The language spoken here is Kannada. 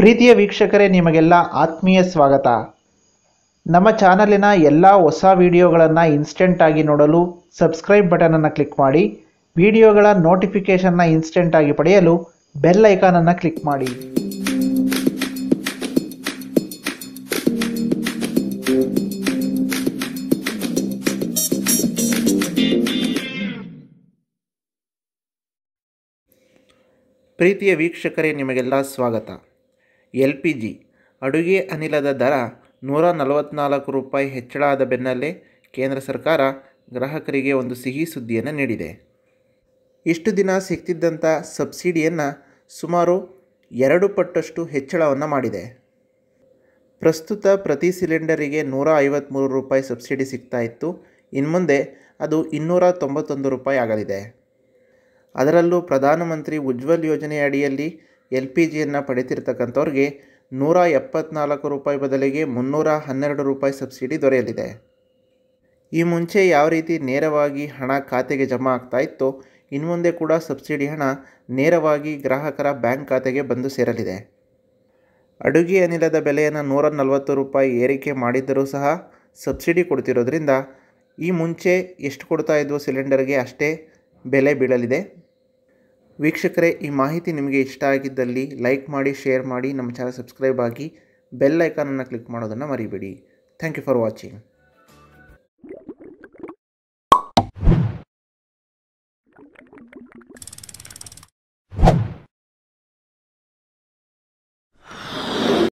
ಪ್ರೀತಿಯ ವೀಕ್ಷಕರೇ ನಿಮಗೆಲ್ಲ ಆತ್ಮೀಯ ಸ್ವಾಗತ ನಮ್ಮ ಚಾನಲಿನ ಎಲ್ಲ ಹೊಸ ವಿಡಿಯೋಗಳನ್ನು ಇನ್ಸ್ಟೆಂಟಾಗಿ ನೋಡಲು ಸಬ್ಸ್ಕ್ರೈಬ್ ಬಟನನ್ನು ಕ್ಲಿಕ್ ಮಾಡಿ ವಿಡಿಯೋಗಳ ನೋಟಿಫಿಕೇಷನ್ನ ಇನ್ಸ್ಟೆಂಟಾಗಿ ಪಡೆಯಲು ಬೆಲ್ ಐಕಾನನ್ನು ಕ್ಲಿಕ್ ಮಾಡಿ ಪ್ರೀತಿಯ ವೀಕ್ಷಕರೇ ನಿಮಗೆಲ್ಲ ಸ್ವಾಗತ ಎಲ್ ಪಿ ಜಿ ಅಡುಗೆ ಅನಿಲದ ದರ ನೂರ ನಲವತ್ತ್ನಾಲ್ಕು ರೂಪಾಯಿ ಹೆಚ್ಚಳ ಆದ ಬೆನ್ನಲ್ಲೇ ಕೇಂದ್ರ ಸರ್ಕಾರ ಗ್ರಾಹಕರಿಗೆ ಒಂದು ಸಿಹಿ ಸುದ್ದಿಯನ್ನು ನೀಡಿದೆ ಇಷ್ಟು ದಿನ ಸಿಗ್ತಿದ್ದಂಥ ಸಬ್ಸಿಡಿಯನ್ನು ಸುಮಾರು ಎರಡು ಪಟ್ಟಷ್ಟು ಹೆಚ್ಚಳವನ್ನು ಮಾಡಿದೆ ಪ್ರಸ್ತುತ ಪ್ರತಿ ಸಿಲಿಂಡರಿಗೆ ನೂರ ಐವತ್ತ್ಮೂರು ರೂಪಾಯಿ ಸಬ್ಸಿಡಿ ಸಿಗ್ತಾ ಇತ್ತು ಇನ್ಮುಂದೆ ಅದು ಇನ್ನೂರ ತೊಂಬತ್ತೊಂದು ರೂಪಾಯಿ ಆಗಲಿದೆ ಅದರಲ್ಲೂ ಪ್ರಧಾನಮಂತ್ರಿ ಉಜ್ವಲ್ ಯೋಜನೆಯ ಅಡಿಯಲ್ಲಿ ಎಲ್ ಪಿ ಜಿಯನ್ನು ಪಡೆತಿರ್ತಕ್ಕಂಥವ್ರಿಗೆ ನೂರ ಎಪ್ಪತ್ನಾಲ್ಕು ರೂಪಾಯಿ ಬದಲಿಗೆ ಮುನ್ನೂರ ಹನ್ನೆರಡು ರೂಪಾಯಿ ಸಬ್ಸಿಡಿ ದೊರೆಯಲಿದೆ ಈ ಮುಂಚೆ ಯಾವ ರೀತಿ ನೇರವಾಗಿ ಹಣ ಖಾತೆಗೆ ಜಮಾ ಆಗ್ತಾ ಇತ್ತು ಇನ್ನು ಮುಂದೆ ಕೂಡ ಸಬ್ಸಿಡಿ ಹಣ ನೇರವಾಗಿ ಗ್ರಾಹಕರ ಬ್ಯಾಂಕ್ ಖಾತೆಗೆ ಬಂದು ಸೇರಲಿದೆ ಅಡುಗೆ ಅನಿಲದ ಬೆಲೆಯನ್ನು ನೂರ ನಲವತ್ತು ರೂಪಾಯಿ ಏರಿಕೆ ಮಾಡಿದ್ದರೂ ಸಹ ಸಬ್ಸಿಡಿ ಕೊಡ್ತಿರೋದ್ರಿಂದ ಈ ಮುಂಚೆ ಎಷ್ಟು ಕೊಡ್ತಾ ಇದ್ವು ಸಿಲಿಂಡರ್ಗೆ ಅಷ್ಟೇ ಬೆಲೆ ಬೀಳಲಿದೆ ವೀಕ್ಷಕರೇ ಈ ಮಾಹಿತಿ ನಿಮಗೆ ಇಷ್ಟ ಆಗಿದ್ದಲ್ಲಿ ಲೈಕ್ ಮಾಡಿ ಶೇರ್ ಮಾಡಿ ನಮ್ಮ ಚಾನಲ್ ಸಬ್ಸ್ಕ್ರೈಬ್ ಆಗಿ ಬೆಲ್ ಐಕಾನನ್ನು ಕ್ಲಿಕ್ ಮಾಡೋದನ್ನು ಮರಿಬೇಡಿ ಥ್ಯಾಂಕ್ ಯು ಫಾರ್ ವಾಚಿಂಗ್